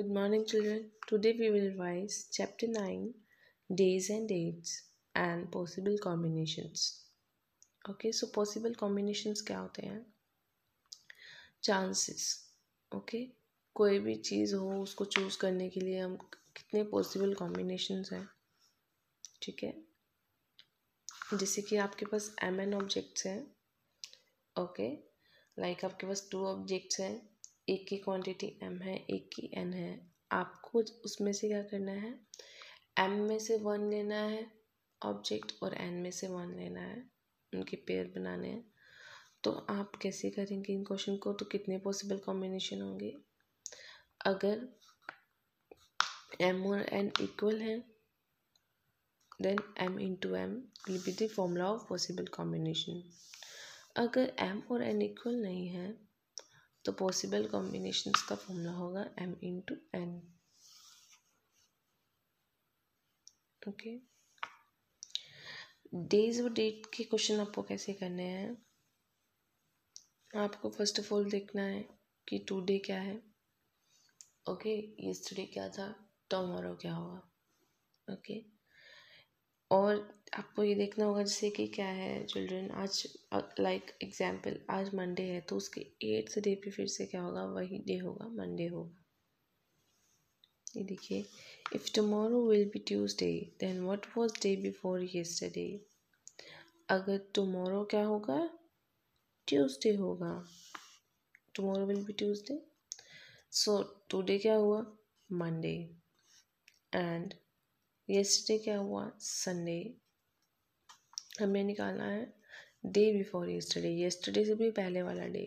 Good morning, children. Today we will revise Chapter 9 Days and Dates and Possible Combinations. Okay, so possible combinations क्या होते हैं Chances. Okay, कोई भी चीज़ हो उसको choose करने के लिए हम कितने possible combinations हैं ठीक है जैसे कि आपके पास एम एन ऑब्जेक्ट्स हैं ओके लाइक आपके पास टू ऑब्जेक्ट्स हैं एक की क्वांटिटी एम है एक की एन है आपको उसमें से क्या करना है एम में से वन लेना है ऑब्जेक्ट और एन में से वन लेना है उनके पेयर बनाने हैं तो आप कैसे करेंगे इन क्वेश्चन को तो कितने पॉसिबल कॉम्बिनेशन होंगे अगर एम और एन इक्वल हैं then M into M will be the formula of possible combination अगर एम और एन इक्वल नहीं है तो पॉसिबल कॉम्बिनेशंस का फॉर्मूला होगा M into N okay days और डेट के क्वेश्चन आपको कैसे करने हैं आपको फर्स्ट ऑफ ऑल देखना है कि टुडे क्या है ओके okay, यस्टरडे क्या था टमोरो क्या होगा ओके okay. और आपको ये देखना होगा जैसे कि क्या है चिल्ड्रन आज लाइक एग्जाम्पल आज मंडे है तो उसके एट्थ डे पे फिर से क्या होगा वही डे होगा मंडे होगा ये देखिए if tomorrow will be Tuesday then what was day before yesterday अगर टमोरो क्या होगा ट्यूसडे होगा tomorrow will be Tuesday so today क्या हुआ मंडे एंड येस्टरडे क्या हुआ संडे हमें निकालना है डे बिफोर येस्टरडे येस्टरडे से भी पहले वाला डे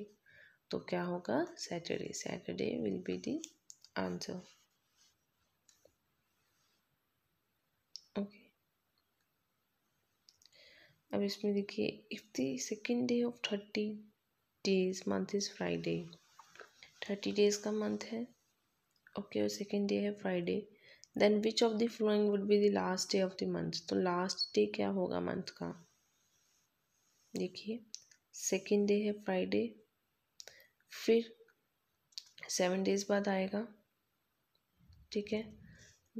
तो क्या होगा Saturday Saturday will be the answer okay अब इसमें देखिए if the second day of thirty days month is Friday thirty days का मंथ है ओके और सेकेंड डे है Friday then which of the following would be the last day of the month तो last day क्या होगा month का देखिए second day है फ्राइडे फिर सेवन डेज बाद आएगा ठीक है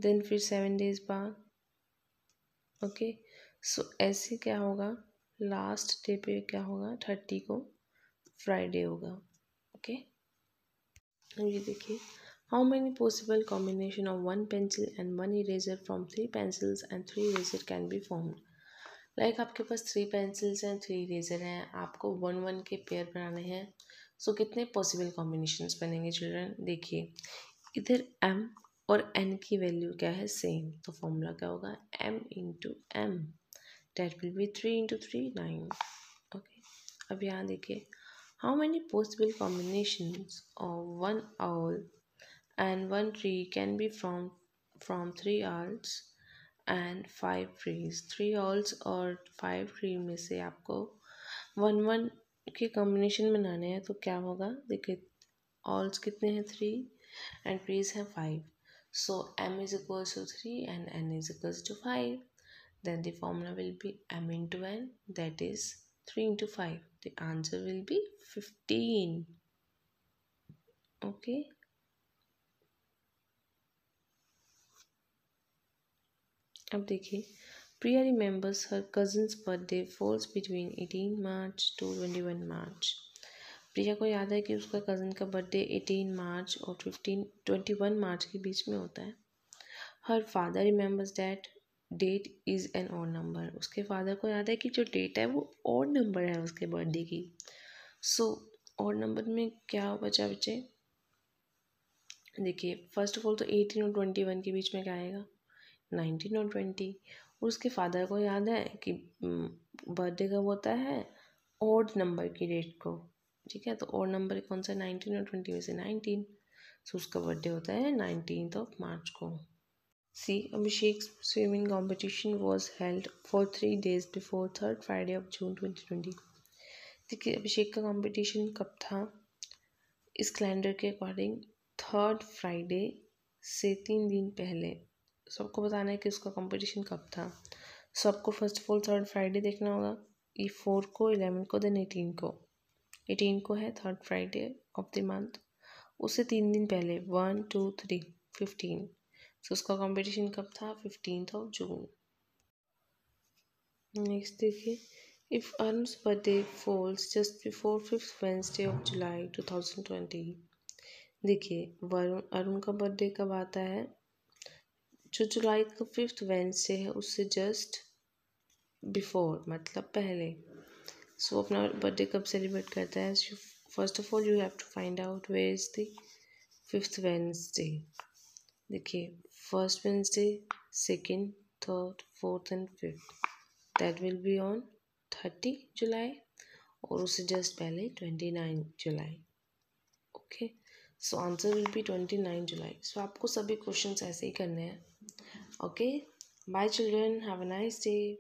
देन फिर सेवन डेज बाद ओके सो ऐसे क्या होगा लास्ट डे पे क्या होगा थर्टी को फ्राइडे होगा ओके okay? ये देखिए How many possible combination of one pencil and one eraser from three pencils and three eraser can be formed? like आपके पास three pencils हैं three eraser हैं आपको one one के pair बनाने हैं so, कितने possible combinations बनेंगे children देखिए इधर m और n की वैल्यू क्या है सेम तो फॉर्मूला क्या होगा m into M date will be three into three nine okay अब यहाँ देखिए how many possible combination of one owl and one tree can be formed from three alts and five trees. Three alts or five trees में से आपको one one के combination में नाने हैं तो क्या होगा? देखिए alts कितने three and trees हैं five. So m is equal to three and n is equal to five. Then the formula will be m into n that is three into five. The answer will be fifteen. Okay. अब देखिए Priya remembers her cousin's birthday falls between eighteen March to twenty one March Priya को याद है कि उसका cousin का birthday eighteen मार्च और fifteen twenty one मार्च के बीच में होता है her father remembers that date is an odd number उसके फादर को याद है कि जो डेट है वो और नंबर है उसके बर्थडे की सो so, और नंबर में क्या बचा बच्चे देखिए फर्स्ट ऑफ ऑल तो एटीन और ट्वेंटी वन के बीच में क्या आएगा नाइनटीन और ट्वेंटी और उसके फादर को याद है कि बर्थडे कब होता है ओड नंबर की डेट को ठीक है तो ओड नंबर कौन सा नाइनटीन और ट्वेंटी में से नाइनटीन सो तो उसका बर्थडे होता है नाइनटीन ऑफ मार्च को see Abhishek swimming competition was held for three days before third Friday of June twenty twenty देखिए अभिषेक का कॉम्पिटिशन कब था इस कैलेंडर के अकॉर्डिंग थर्ड फ्राइडे से तीन दिन पहले सबको बताना है कि उसका कंपटीशन कब था सबको first of all third Friday देखना होगा ई फोर को इलेवन को देन एटीन को एटीन को है third Friday of the month उससे तीन दिन पहले one two three fifteen so उसका कंपटीशन कब था फिफ्टीन ऑफ जून नेक्स्ट देखिए if Arun's birthday falls just before fifth Wednesday of July two thousand twenty देखिए वरुण अरुण का बर्थडे कब आता है जो जुलाई का फिफ्थ वेंसडे है उससे जस्ट बिफोर मतलब पहले सो so, अपना बर्थडे कब सेलिब्रेट करता है first of all you have to find out where is the fifth Wednesday देखिए first Wednesday second third fourth and fifth that will be on thirty July और उससे just पहले twenty nine July okay so answer will be twenty nine July so आपको सभी questions ऐसे ही करने हैं Okay, bye, children. Have a nice day.